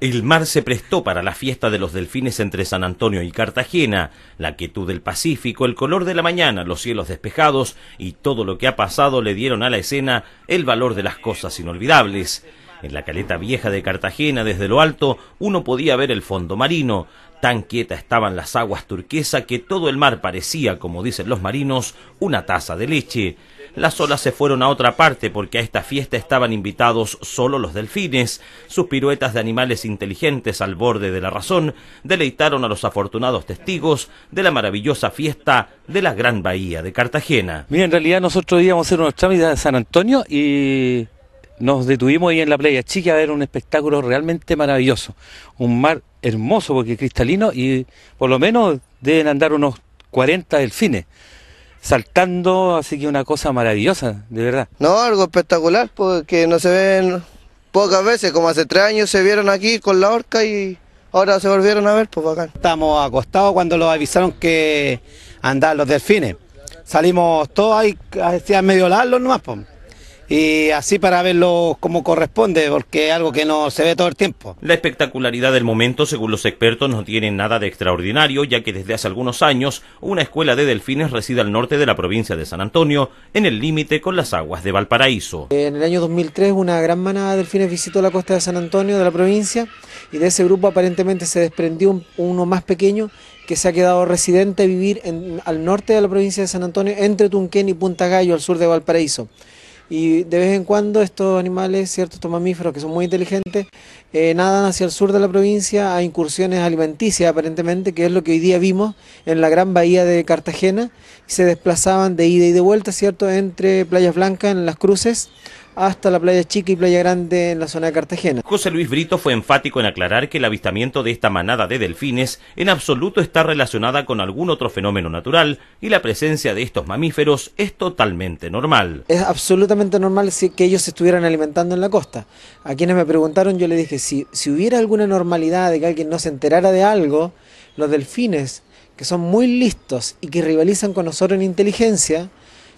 El mar se prestó para la fiesta de los delfines entre San Antonio y Cartagena, la quietud del Pacífico, el color de la mañana, los cielos despejados y todo lo que ha pasado le dieron a la escena el valor de las cosas inolvidables. En la caleta vieja de Cartagena, desde lo alto, uno podía ver el fondo marino. Tan quieta estaban las aguas turquesa que todo el mar parecía, como dicen los marinos, una taza de leche. Las olas se fueron a otra parte porque a esta fiesta estaban invitados solo los delfines. Sus piruetas de animales inteligentes al borde de la razón deleitaron a los afortunados testigos de la maravillosa fiesta de la Gran Bahía de Cartagena. Mira, en realidad nosotros íbamos a hacer unos trámites de San Antonio y nos detuvimos ahí en la playa chica a ver un espectáculo realmente maravilloso. Un mar hermoso porque cristalino y por lo menos deben andar unos 40 delfines saltando, así que una cosa maravillosa, de verdad. No, algo espectacular, porque no se ven pocas veces, como hace tres años se vieron aquí con la orca y ahora se volvieron a ver, pues acá. Estamos acostados cuando lo avisaron que andaban los delfines. Salimos todos ahí, hacían medio largo nomás, pues y así para verlo como corresponde, porque es algo que no se ve todo el tiempo. La espectacularidad del momento, según los expertos, no tiene nada de extraordinario, ya que desde hace algunos años una escuela de delfines reside al norte de la provincia de San Antonio, en el límite con las aguas de Valparaíso. En el año 2003 una gran manada de delfines visitó la costa de San Antonio de la provincia y de ese grupo aparentemente se desprendió uno más pequeño que se ha quedado residente a vivir al norte de la provincia de San Antonio, entre Tunquén y Punta Gallo, al sur de Valparaíso y de vez en cuando estos animales, ciertos mamíferos que son muy inteligentes, eh, nadan hacia el sur de la provincia a incursiones alimenticias aparentemente, que es lo que hoy día vimos en la gran bahía de Cartagena, se desplazaban de ida y de vuelta, ¿cierto?, entre Playas Blancas en las cruces hasta la playa chica y playa grande en la zona de Cartagena. José Luis Brito fue enfático en aclarar que el avistamiento de esta manada de delfines en absoluto está relacionada con algún otro fenómeno natural y la presencia de estos mamíferos es totalmente normal. Es absolutamente normal que ellos estuvieran alimentando en la costa. A quienes me preguntaron, yo les dije, si, si hubiera alguna normalidad de que alguien no se enterara de algo, los delfines, que son muy listos y que rivalizan con nosotros en inteligencia,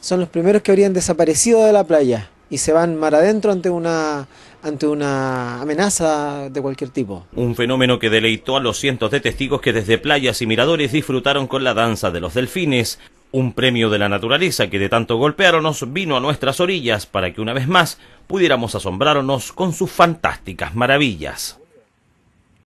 son los primeros que habrían desaparecido de la playa y se van mar adentro ante una ante una amenaza de cualquier tipo. Un fenómeno que deleitó a los cientos de testigos que desde playas y miradores disfrutaron con la danza de los delfines, un premio de la naturaleza que de tanto golpearonos vino a nuestras orillas para que una vez más pudiéramos asombrarnos con sus fantásticas maravillas.